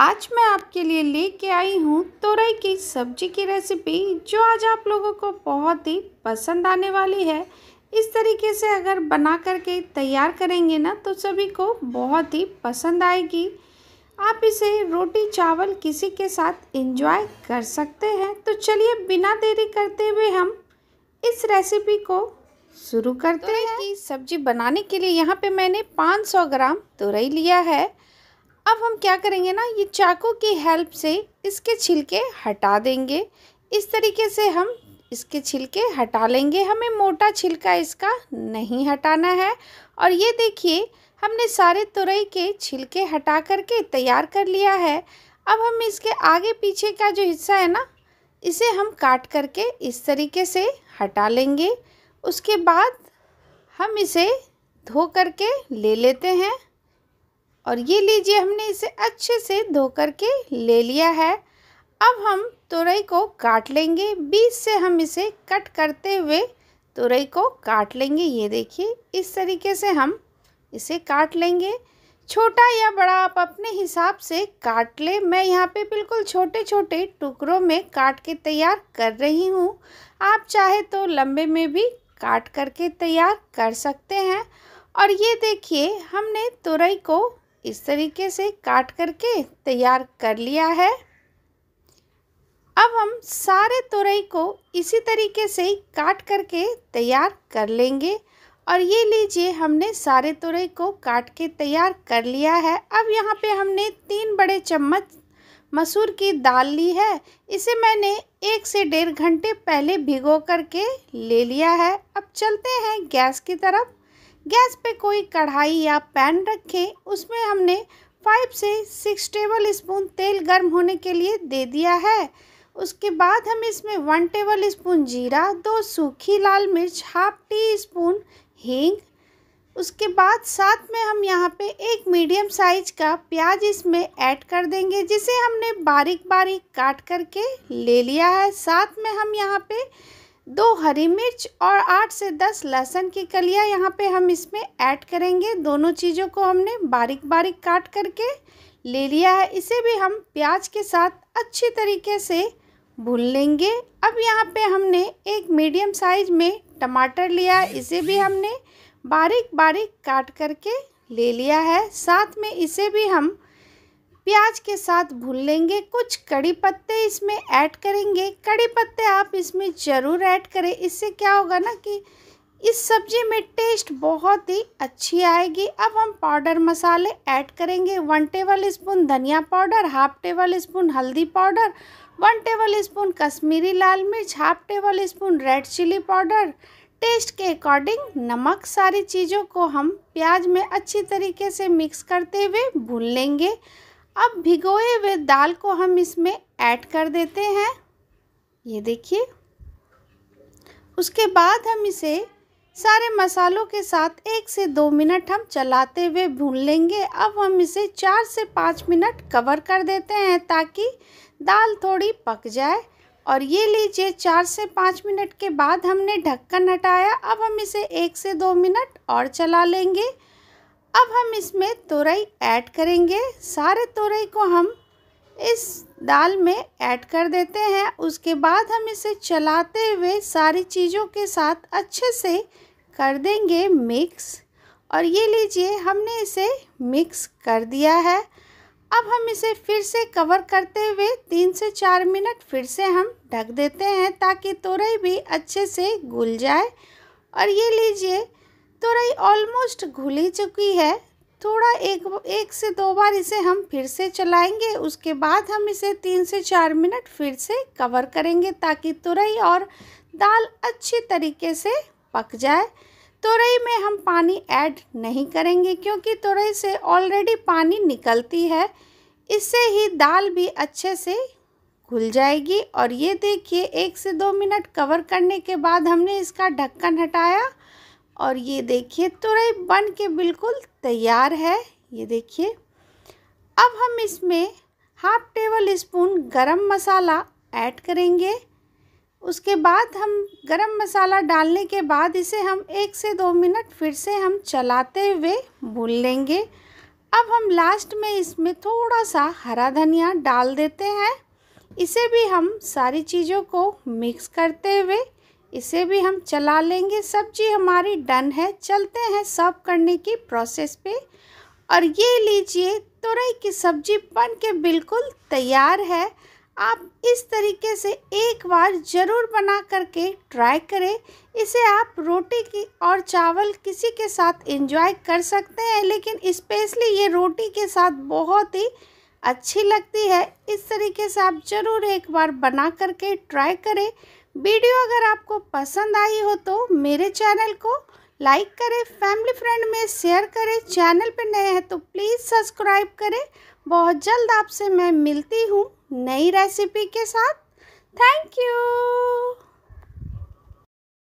आज मैं आपके लिए लेके आई हूँ तोरई की सब्जी की रेसिपी जो आज आप लोगों को बहुत ही पसंद आने वाली है इस तरीके से अगर बना करके तैयार करेंगे ना तो सभी को बहुत ही पसंद आएगी आप इसे रोटी चावल किसी के साथ एंजॉय कर सकते हैं तो चलिए बिना देरी करते हुए हम इस रेसिपी को शुरू करते हैं कि सब्जी बनाने के लिए यहाँ पे मैंने 500 ग्राम तुरई लिया है अब हम क्या करेंगे ना ये चाकू की हेल्प से इसके छिलके हटा देंगे इस तरीके से हम इसके छिलके हटा लेंगे हमें मोटा छिलका इसका नहीं हटाना है और ये देखिए हमने सारे तुरई के छिलके हटा करके तैयार कर लिया है अब हम इसके आगे पीछे का जो हिस्सा है ना इसे हम काट करके इस तरीके से हटा लेंगे उसके बाद हम इसे धो करके ले लेते हैं और ये लीजिए हमने इसे अच्छे से धो कर के ले लिया है अब हम तुरई को काट लेंगे बीच से हम इसे कट करते हुए तुरई को काट लेंगे ये देखिए इस तरीके से हम इसे काट लेंगे छोटा या बड़ा आप अपने हिसाब से काट ले मैं यहाँ पे बिल्कुल छोटे छोटे टुकड़ों में काट के तैयार कर रही हूँ आप चाहे तो लंबे में भी काट करके तैयार कर सकते हैं और ये देखिए हमने तुरई को इस तरीके से काट करके तैयार कर लिया है अब हम सारे तुरई को इसी तरीके से काट करके तैयार कर लेंगे और ये लीजिए हमने सारे तुरई को काट के तैयार कर लिया है अब यहाँ पे हमने तीन बड़े चम्मच मसूर की दाल ली है इसे मैंने एक से डेढ़ घंटे पहले भिगो करके ले लिया है अब चलते हैं गैस की तरफ गैस पे कोई कढ़ाई या पैन रखें उसमें हमने फाइव से सिक्स टेबल स्पून तेल गर्म होने के लिए दे दिया है उसके बाद हम इसमें वन टेबल स्पून जीरा दो सूखी लाल मिर्च हाफ टी स्पून हींग उसके बाद साथ में हम यहाँ पे एक मीडियम साइज का प्याज इसमें ऐड कर देंगे जिसे हमने बारीक बारीक काट करके ले लिया है साथ में हम यहाँ पर दो हरी मिर्च और आठ से दस लहसुन की कलियां यहाँ पे हम इसमें ऐड करेंगे दोनों चीज़ों को हमने बारीक बारीक काट करके ले लिया है इसे भी हम प्याज के साथ अच्छी तरीके से भून लेंगे अब यहाँ पे हमने एक मीडियम साइज में टमाटर लिया है इसे भी हमने बारीक बारीक काट करके ले लिया है साथ में इसे भी हम प्याज के साथ भून लेंगे कुछ कड़ी पत्ते इसमें ऐड करेंगे कड़ी पत्ते आप इसमें ज़रूर ऐड करें इससे क्या होगा ना कि इस सब्ज़ी में टेस्ट बहुत ही अच्छी आएगी अब हम पाउडर मसाले ऐड करेंगे वन टेबल स्पून धनिया पाउडर हाफ टेबल स्पून हल्दी powder one tablespoon Kashmiri लाल मिर्च half tablespoon red chilli powder taste के अकॉर्डिंग नमक सारी चीज़ों को हम प्याज में अच्छी तरीके से मिक्स करते हुए भून लेंगे अब भिगोए हुए दाल को हम इसमें ऐड कर देते हैं ये देखिए उसके बाद हम इसे सारे मसालों के साथ एक से दो मिनट हम चलाते हुए भून लेंगे अब हम इसे चार से पाँच मिनट कवर कर देते हैं ताकि दाल थोड़ी पक जाए और ये लीजिए चार से पाँच मिनट के बाद हमने ढक्कन हटाया अब हम इसे एक से दो मिनट और चला लेंगे अब हम इसमें तुरई ऐड करेंगे सारे तुरई को हम इस दाल में ऐड कर देते हैं उसके बाद हम इसे चलाते हुए सारी चीज़ों के साथ अच्छे से कर देंगे मिक्स और ये लीजिए हमने इसे मिक्स कर दिया है अब हम इसे फिर से कवर करते हुए तीन से चार मिनट फिर से हम ढक देते हैं ताकि तुरई भी अच्छे से घुल जाए और ये लीजिए तुरई ऑलमोस्ट घुल ही चुकी है थोड़ा एक एक से दो बार इसे हम फिर से चलाएंगे उसके बाद हम इसे तीन से चार मिनट फिर से कवर करेंगे ताकि तुरई और दाल अच्छी तरीके से पक जाए तुरई में हम पानी ऐड नहीं करेंगे क्योंकि तुरई से ऑलरेडी पानी निकलती है इससे ही दाल भी अच्छे से घुल जाएगी और ये देखिए एक से दो मिनट कवर करने के बाद हमने इसका ढक्कन हटाया और ये देखिए तुरई बन के बिल्कुल तैयार है ये देखिए अब हम इसमें हाफ टेबल स्पून गरम मसाला ऐड करेंगे उसके बाद हम गरम मसाला डालने के बाद इसे हम एक से दो मिनट फिर से हम चलाते हुए भून लेंगे अब हम लास्ट में इसमें थोड़ा सा हरा धनिया डाल देते हैं इसे भी हम सारी चीज़ों को मिक्स करते हुए इसे भी हम चला लेंगे सब्जी हमारी डन है चलते हैं सर्व करने की प्रोसेस पे और ये लीजिए तुरई की सब्जी बन के बिल्कुल तैयार है आप इस तरीके से एक बार ज़रूर बना करके ट्राई करें इसे आप रोटी की और चावल किसी के साथ एंजॉय कर सकते हैं लेकिन स्पेशली ये रोटी के साथ बहुत ही अच्छी लगती है इस तरीके से आप ज़रूर एक बार बना करके ट्राई करें वीडियो अगर आपको पसंद आई हो तो मेरे चैनल को लाइक करें फैमिली फ्रेंड में शेयर करें चैनल पर नए हैं तो प्लीज़ सब्सक्राइब करें बहुत जल्द आपसे मैं मिलती हूँ नई रेसिपी के साथ थैंक यू